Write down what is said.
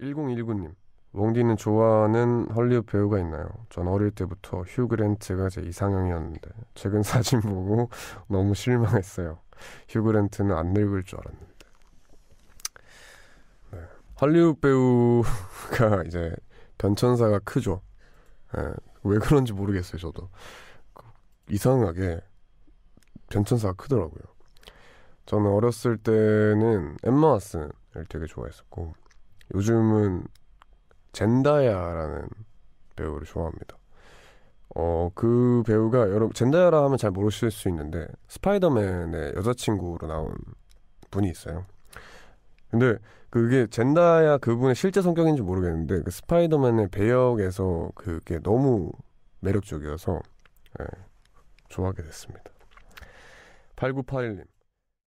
1019님 웡디는 좋아하는 헐리우드 배우가 있나요? 전 어릴 때부터 휴 그랜트가 제 이상형이었는데 최근 사진 보고 너무 실망했어요. 휴 그랜트는 안 늙을 줄 알았는데. 네. 헐리우드 배우가 이제 변천사가 크죠. 네. 왜 그런지 모르겠어요. 저도 그 이상하게 변천사가 크더라고요. 저는 어렸을 때는 엠마 왓슨을 되게 좋아했었고 요즘은 젠다야라는 배우를 좋아합니다. 어, 그 배우가 여러분 젠다야라 하면 잘 모르실 수 있는데 스파이더맨의 여자친구로 나온 분이 있어요. 근데 그게 젠다야 그분의 실제 성격인지 모르겠는데 그 스파이더맨의 배역에서 그게 너무 매력적이어서 예, 좋아하게 됐습니다. 8981님